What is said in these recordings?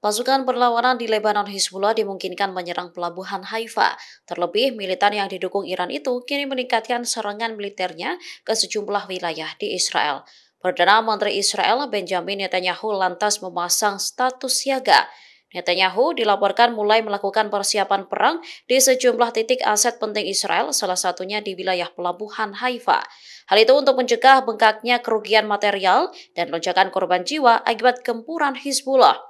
Pasukan perlawanan di Lebanon Hizbullah dimungkinkan menyerang pelabuhan Haifa. Terlebih, militan yang didukung Iran itu kini meningkatkan serangan militernya ke sejumlah wilayah di Israel. Perdana Menteri Israel Benjamin Netanyahu lantas memasang status siaga. Netanyahu dilaporkan mulai melakukan persiapan perang di sejumlah titik aset penting Israel, salah satunya di wilayah pelabuhan Haifa. Hal itu untuk mencegah bengkaknya kerugian material dan lonjakan korban jiwa akibat gempuran Hizbullah.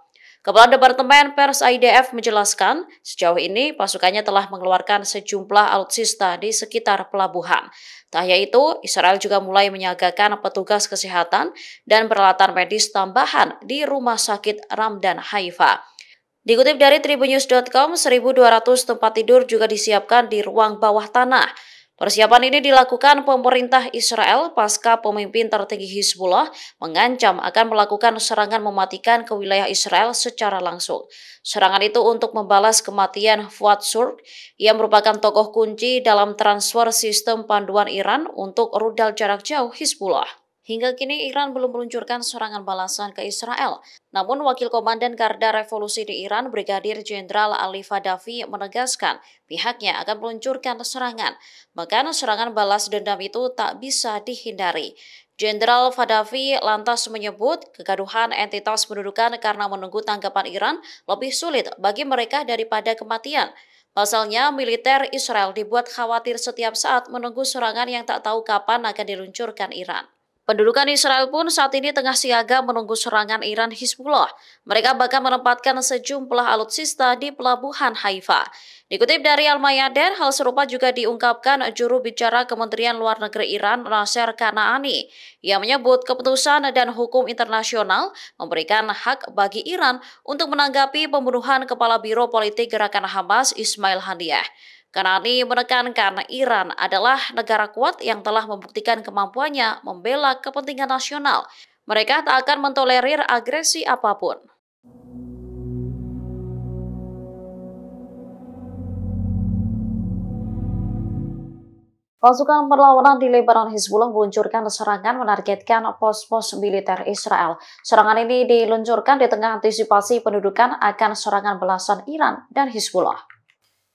Kepala Departemen Pers IDF menjelaskan, sejauh ini pasukannya telah mengeluarkan sejumlah alutsista di sekitar pelabuhan. Tak hanya itu, Israel juga mulai menyiagakan petugas kesehatan dan peralatan medis tambahan di rumah sakit Ramdan Haifa. Dikutip dari tribunews.com, 1.200 tempat tidur juga disiapkan di ruang bawah tanah. Persiapan ini dilakukan pemerintah Israel pasca pemimpin tertinggi Hizbullah mengancam akan melakukan serangan mematikan ke wilayah Israel secara langsung. Serangan itu untuk membalas kematian Fuad Surk yang merupakan tokoh kunci dalam transfer sistem panduan Iran untuk rudal jarak jauh Hizbullah. Hingga kini Iran belum meluncurkan serangan balasan ke Israel. Namun Wakil Komandan Garda Revolusi di Iran Brigadir Jenderal Ali Fadavi menegaskan pihaknya akan meluncurkan serangan. Bahkan serangan balas dendam itu tak bisa dihindari. Jenderal Fadavi lantas menyebut kegaduhan entitas pendudukan karena menunggu tanggapan Iran lebih sulit bagi mereka daripada kematian. Pasalnya, militer Israel dibuat khawatir setiap saat menunggu serangan yang tak tahu kapan akan diluncurkan Iran. Pendudukan Israel pun saat ini tengah siaga menunggu serangan Iran Hizbullah. Mereka bahkan menempatkan sejumlah alutsista di pelabuhan Haifa. Dikutip dari al mayader hal serupa juga diungkapkan juru bicara Kementerian Luar Negeri Iran Nasser Kanaani. Ia menyebut keputusan dan hukum internasional memberikan hak bagi Iran untuk menanggapi pembunuhan Kepala Biro Politik Gerakan Hamas Ismail Haniyeh. Kanani menekankan Iran adalah negara kuat yang telah membuktikan kemampuannya membela kepentingan nasional. Mereka tak akan mentolerir agresi apapun. Pasukan perlawanan di Lebanon Hizbullah meluncurkan serangan menargetkan pos-pos militer Israel. Serangan ini diluncurkan di tengah antisipasi pendudukan akan serangan belasan Iran dan Hizbullah.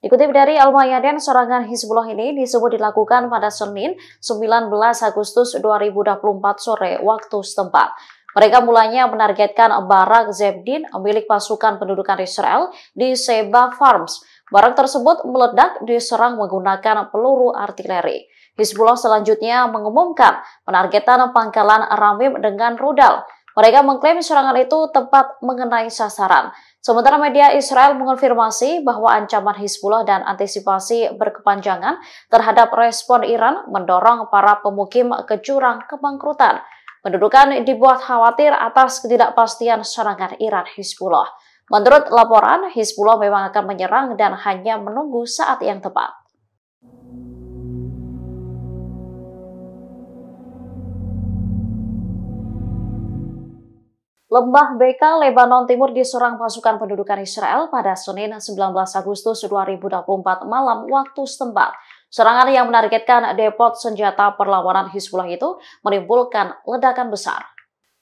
Dikutip dari Al-Mayadin, serangan Hizbullah ini disebut dilakukan pada Senin 19 Agustus 2024 sore waktu setempat. Mereka mulanya menargetkan barak Zebdin milik pasukan pendudukan Israel di Seba Farms. Barak tersebut meledak diserang menggunakan peluru artileri. Hizbullah selanjutnya mengumumkan penargetan pangkalan Ramim dengan rudal. Mereka mengklaim serangan itu tepat mengenai sasaran. Sementara media Israel mengonfirmasi bahwa ancaman Hizbullah dan antisipasi berkepanjangan terhadap respon Iran mendorong para pemukim ke jurang kebangkrutan. Pendudukan dibuat khawatir atas ketidakpastian serangan Iran Hizbullah. Menurut laporan, Hizbullah memang akan menyerang dan hanya menunggu saat yang tepat. Lembah Beka, Lebanon Timur diserang pasukan pendudukan Israel pada Senin 19 Agustus 2024 malam waktu setempat. Serangan yang menargetkan depot senjata perlawanan Hizbullah itu menimbulkan ledakan besar.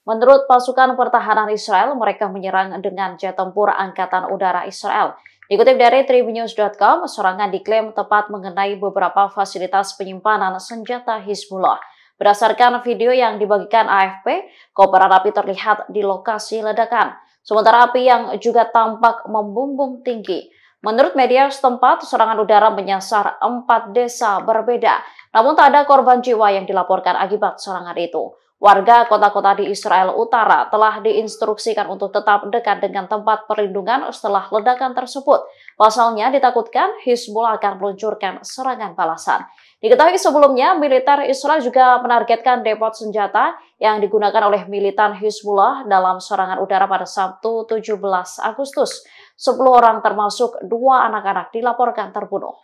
Menurut pasukan pertahanan Israel, mereka menyerang dengan jet tempur Angkatan Udara Israel. Dikutip dari tribunews.com, serangan diklaim tepat mengenai beberapa fasilitas penyimpanan senjata Hizbullah. Berdasarkan video yang dibagikan AFP, kobaran api terlihat di lokasi ledakan, sementara api yang juga tampak membumbung tinggi. Menurut media setempat, serangan udara menyasar empat desa berbeda, namun tak ada korban jiwa yang dilaporkan akibat serangan itu. Warga kota-kota di Israel Utara telah diinstruksikan untuk tetap dekat dengan tempat perlindungan setelah ledakan tersebut. Pasalnya ditakutkan Hizbullah akan meluncurkan serangan balasan. Diketahui sebelumnya, militer Israel juga menargetkan depot senjata yang digunakan oleh militan Hizbullah dalam serangan udara pada Sabtu 17 Agustus. 10 orang termasuk dua anak-anak dilaporkan terbunuh.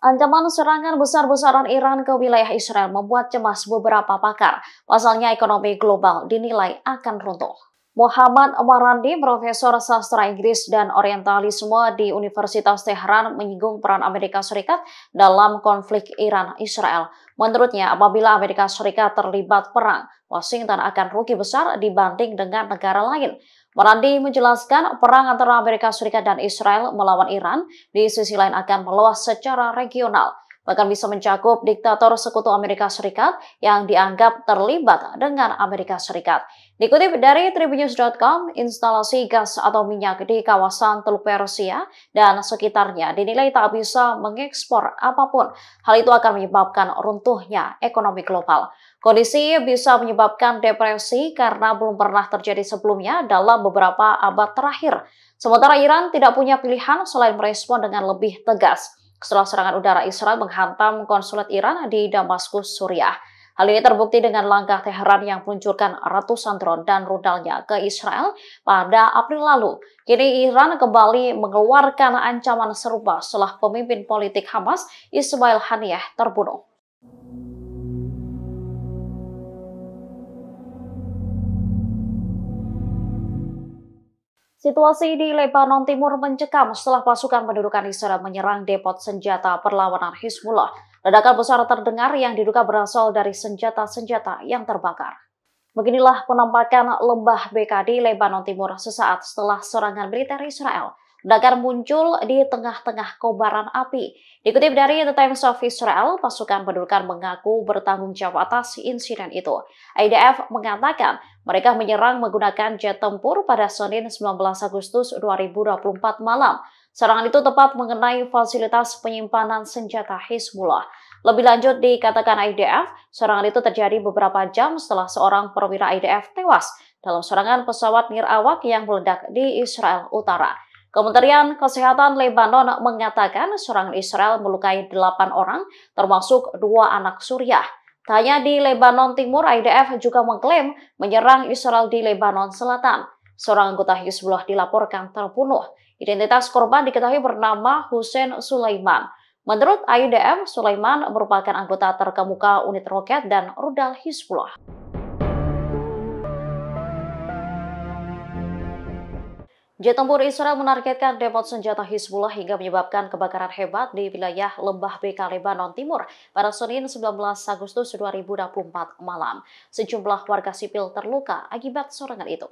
Ancaman serangan besar-besaran Iran ke wilayah Israel membuat cemas beberapa pakar. Pasalnya ekonomi global dinilai akan runtuh. Muhammad Marandi, Profesor Sastra Inggris dan Orientalisme di Universitas Tehran menyinggung peran Amerika Serikat dalam konflik Iran-Israel. Menurutnya, apabila Amerika Serikat terlibat perang, Washington akan rugi besar dibanding dengan negara lain. Marandi menjelaskan perang antara Amerika Serikat dan Israel melawan Iran di sisi lain akan meluas secara regional bahkan bisa mencakup diktator sekutu Amerika Serikat yang dianggap terlibat dengan Amerika Serikat. Dikutip dari Tribunnews.com, instalasi gas atau minyak di kawasan Teluk Persia dan sekitarnya dinilai tak bisa mengekspor apapun. Hal itu akan menyebabkan runtuhnya ekonomi global. Kondisi bisa menyebabkan depresi karena belum pernah terjadi sebelumnya dalam beberapa abad terakhir. Sementara Iran tidak punya pilihan selain merespon dengan lebih tegas setelah serangan udara Israel menghantam konsulat Iran di Damaskus, Suriah. Hal ini terbukti dengan langkah Teheran yang meluncurkan ratusan drone dan rudalnya ke Israel pada April lalu. Kini Iran kembali mengeluarkan ancaman serupa setelah pemimpin politik Hamas Ismail Haniyeh terbunuh. Situasi di Lebanon Timur mencekam setelah pasukan pendudukan Israel menyerang depot senjata perlawanan Hizbullah. Ledakan besar terdengar yang diduga berasal dari senjata-senjata yang terbakar. Beginilah penampakan lembah BKD Lebanon Timur sesaat setelah serangan militer Israel. Ledakan muncul di tengah-tengah kobaran api. Dikutip dari The Times of Israel, pasukan pendudukan mengaku bertanggung jawab atas insiden itu. IDF mengatakan mereka menyerang menggunakan jet tempur pada Senin 19 Agustus 2024 malam. Serangan itu tepat mengenai fasilitas penyimpanan senjata Hizbullah. Lebih lanjut dikatakan IDF, serangan itu terjadi beberapa jam setelah seorang perwira IDF tewas dalam serangan pesawat nirawak yang meledak di Israel Utara. Kementerian Kesehatan Lebanon mengatakan serangan Israel melukai 8 orang, termasuk dua anak Suriah. Tanya di Lebanon Timur, IDF juga mengklaim menyerang Israel di Lebanon Selatan. Seorang anggota Hizbullah dilaporkan terbunuh. Identitas korban diketahui bernama Hussein Sulaiman. Menurut AIDM, Sulaiman merupakan anggota terkemuka unit roket dan rudal Hizbullah. Jet tempur Israel menargetkan depot senjata Hizbullah hingga menyebabkan kebakaran hebat di wilayah Lembah Beka Lebanon Timur pada Senin 19 Agustus 2024 malam. Sejumlah warga sipil terluka akibat serangan itu.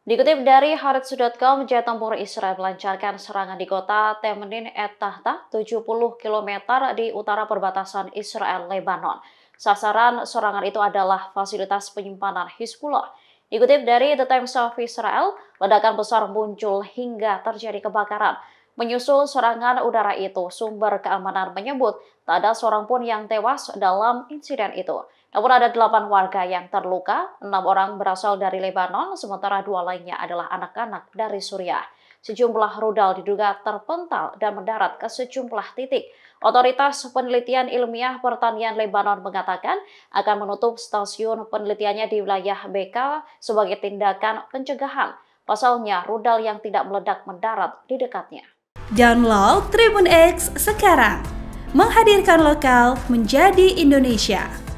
Dikutip dari haritsu.com, jet tempur Israel melancarkan serangan di kota Temenin et Tahta, 70 km di utara perbatasan Israel-Lebanon. Sasaran serangan itu adalah fasilitas penyimpanan Hizbullah. Dikutip dari The Times of Israel, ledakan besar muncul hingga terjadi kebakaran. Menyusul serangan udara itu, sumber keamanan menyebut tak ada seorang pun yang tewas dalam insiden itu. Namun ada delapan warga yang terluka, enam orang berasal dari Lebanon, sementara dua lainnya adalah anak-anak dari Suriah. Sejumlah rudal diduga terpental dan mendarat ke sejumlah titik. Otoritas Penelitian Ilmiah Pertanian Lebanon mengatakan akan menutup stasiun penelitiannya di wilayah BK sebagai tindakan pencegahan. Pasalnya, rudal yang tidak meledak mendarat di dekatnya. Download Tribun X sekarang. Menghadirkan lokal menjadi Indonesia.